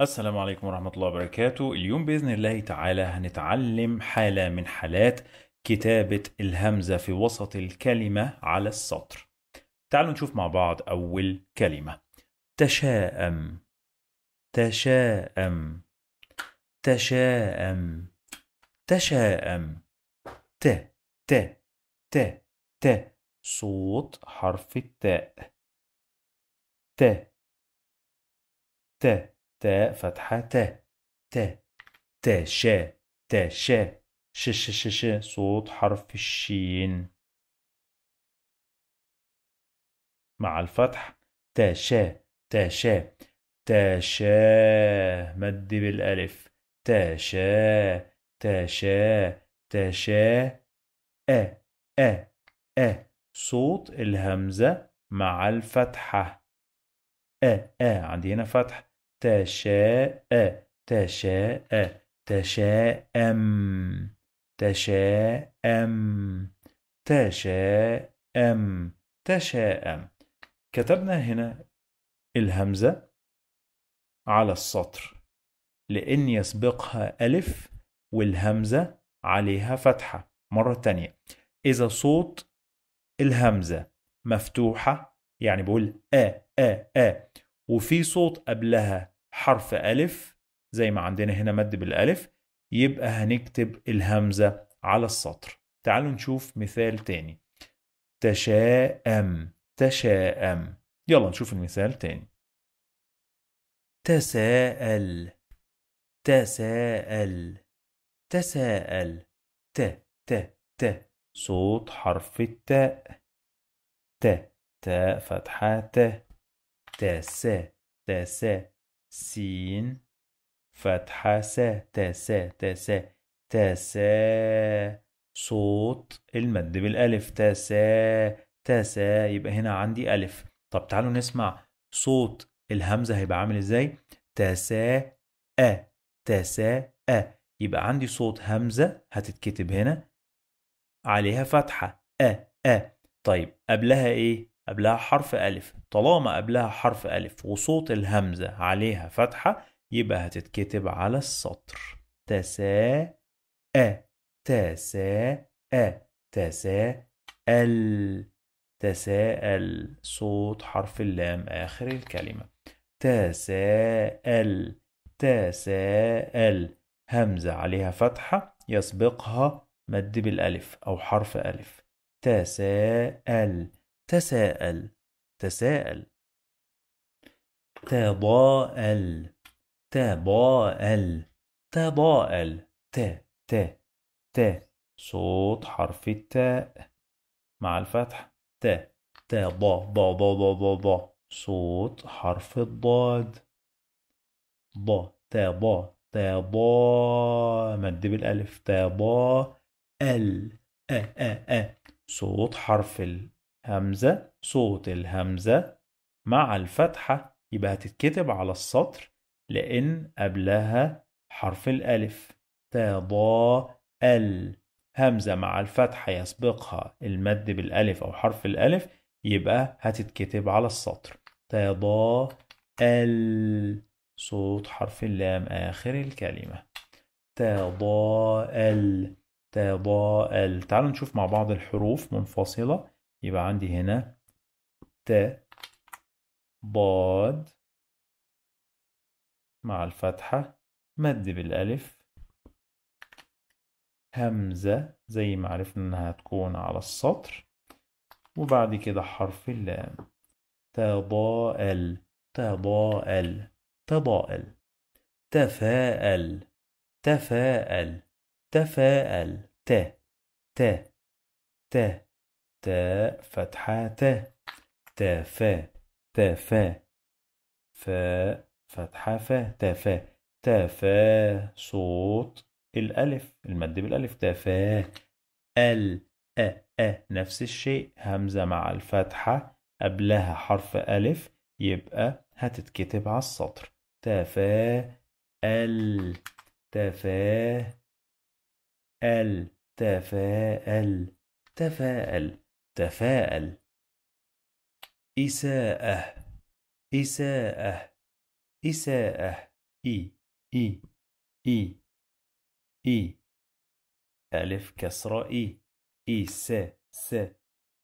السلام عليكم ورحمة الله وبركاته اليوم بإذن الله تعالى هنتعلم حالة من حالات كتابة الهمزة في وسط الكلمة على السطر تعالوا نشوف مع بعض أول كلمة تشاءم تشاءم تشاءم تشاءم ت ت ت ت صوت حرف التاء ت ت تاء فتحة تاء تاء تاء شاء تاء شاء ش ش ش ش صوت حرف الشين مع الفتح شاء تاء شاء مد بالألف شاء تاء شاء أ أ أ صوت الهمزة مع الفتحة أ أ عندي هنا فتح تشاء تشاء تشاءم تشاءم تشاءم تشاءم كتبنا هنا الهمزة على السطر لأن يسبقها ألف والهمزة عليها فتحة مرة تانية إذا صوت الهمزة مفتوحة يعني بقول أ أ أ وفي صوت قبلها حرف ألف زي ما عندنا هنا مد بالألف يبقى هنكتب الهمزة على السطر تعالوا نشوف مثال تاني تشاءم تشاءم يلا نشوف المثال تاني تساءل تساءل تساءل ت ت ت صوت حرف التاء ت تاء فتحة ت ت س سين فتحة س س ت س صوت المد بالألف ت س يبقى هنا عندي ألف طب تعالوا نسمع صوت الهمزة هيبقى عامل إزاي س أ س أ يبقى عندي صوت همزة هتتكتب هنا عليها فتحة أ أ طيب قبلها إيه قبلها حرف ألف طالما قبلها حرف ألف وصوت الهمزة عليها فتحة يبقى هتتكتب على السطر تسا أ تسا أ تسا ال تساءل صوت حرف اللام آخر الكلمة تساءل تساءل همزة عليها فتحة يسبقها مد بالألف أو حرف ألف تساءل تساءل تساءل تضاءل تضاءل تضاءل ت ت ت صوت حرف التاء مع الفتح ت ت ض ض ض ض ض ض صوت حرف الضاد ض ت ض ت ض مد بالالف ت ض ال أ أ أ صوت حرف ال همزة صوت الهمزة مع الفتحة يبقى هتتكتب على السطر لأن قبلها حرف الألف تا ال همزة مع الفتحة يسبقها المد بالألف أو حرف الألف يبقى هتتكتب على السطر تا ال صوت حرف اللام آخر الكلمة تضاءل تضاءل تعالوا نشوف مع بعض الحروف منفصلة يبقى عندي هنا ت ضاد مع الفتحة مد بالألف همزة زي ما عرفنا إنها هتكون على السطر وبعد كده حرف اللام تضاءل تضاءل تضاءل تفاءل تفاءل تفاءل ت ت ت تاء فتحة تاء تا فا فاء فتحة فاء تا فا صوت الألف المد بالألف فا ال أ أ نفس الشيء همزة مع الفتحة قبلها حرف ألف يبقى هتتكتب على السطر فا ال فا ال تفاءل تفاءل تفاءل إساءة إساءة إساءة إي إي إي إي ألف كسرة إي إيسا سا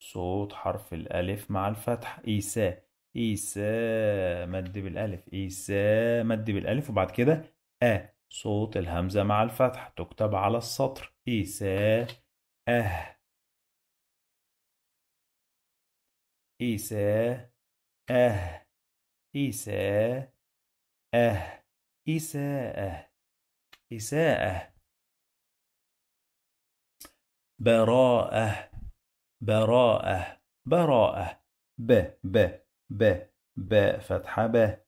صوت حرف الألف مع الفتح إيسا إيسا مد بالألف إيسا مد بالألف وبعد كده أ صوت الهمزة مع الفتح تكتب على السطر إيسا أه إيسى أه إيسى أه إساءة أه. إساءة أه. براءة براءة براءة ب ب ب ب فتحة ب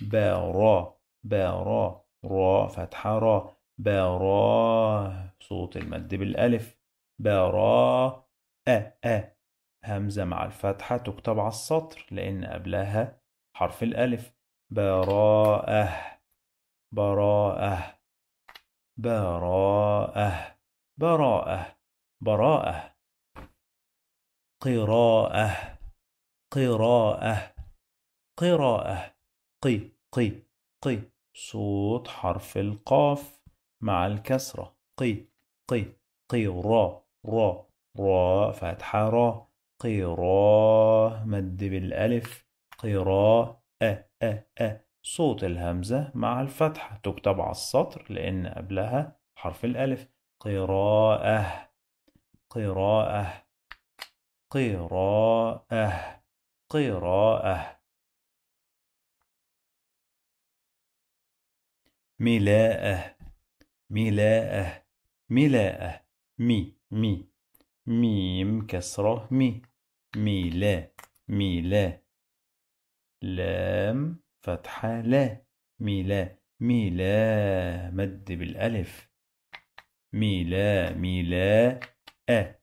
براء براء را فتحة را براء صوت المد بالألف براء أ أ همزة مع الفتحة تكتب على السطر لأن قبلها حرف الألف براءة براءة براءة براءة براءة قراءة قراءة قراءة قي قي قي صوت حرف القاف مع الكسرة قي قي قي را را را فتحة را قراء مد بالألف قراء أ أ أ صوت الهمزة مع الفتحة تكتب على السطر لأن قبلها حرف الألف قراءة قراءة قراءة قراءة ملاءة ملاءة ملاءة مي مي ميم كسرة مي ميلا ميلا لام فتحة لا ميلا ميلا مد بالألف ميلا ميلا أ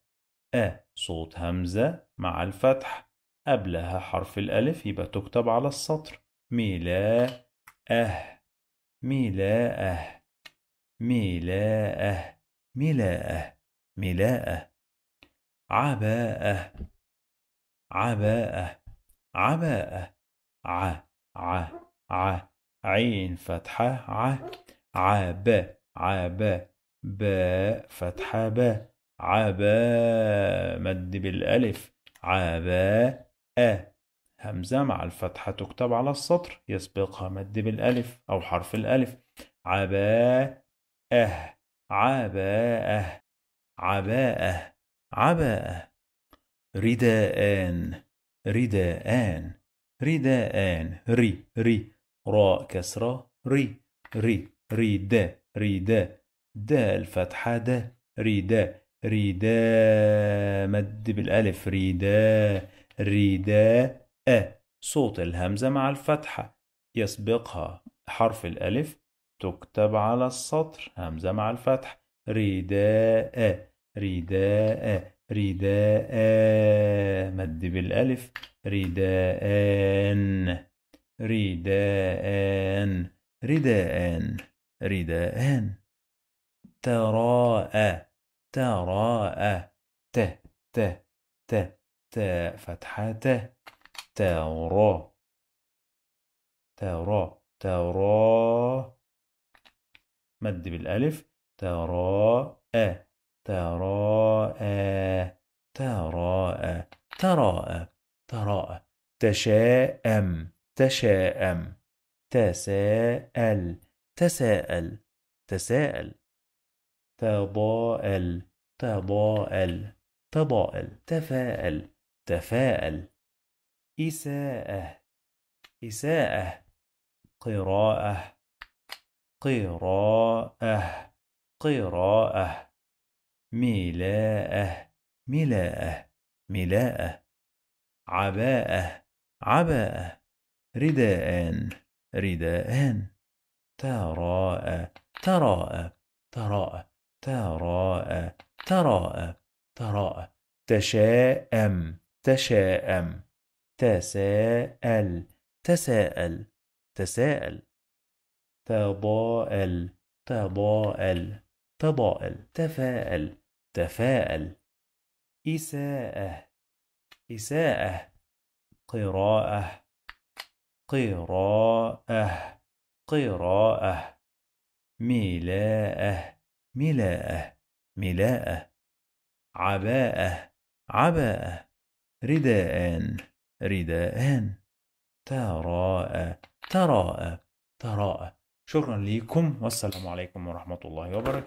أ صوت همزة مع الفتح قبلها حرف الألف يبقى تكتب على السطر ميلا أه ميلا أه ميلا أه ميلا أه ميلا أه عباءة عباءة عباءة ع ع ع عين فتحة ع عب عب باء فتحة باء عبا مد بالألف عباء أ همزة مع الفتحة تكتب على السطر يسبقها مد بالألف أو حرف الألف عباءة أه عباءه عباءه عباءة رداءان رداءان رداءان ري ري راء كسرة ري ري ردا ردا دا الفتحة دا ردا ردا مد بالألف ردا ردا أ صوت الهمزة مع الفتحة يسبقها حرف الألف تكتب على السطر همزة مع الفتح رداء رداء رداء مد بالألف رداءان رداءان رداءان رداءان تراء تراء ت ت ت ت فتحة ت تراء تراء تراء مد بالألف تراء تراءى تراءى تراءى تراءى تشاءم تشاءم تساءل تساءل تساءل تضاءل تضاءل تضاءل تفاءل تفاءل إساءة إساءة قراءة قراءة قراءة ملاءه ملاءه ملاءه عباءه عباءه رداءان رداءان تراءى تراءى تراءى تراءى تراءى تراءى تشاءم تشاءم تساءل تساءل تساءل تضاءل تضاءل تضاءل تفاءل تفاءل إساءة إساءة قراءة قراءة قراءة ملاءة ملاءة ملاءة عباءة عباءة رداءان رداءان تراءة تراءى تراءى شكرا لكم والسلام عليكم ورحمة الله وبركاته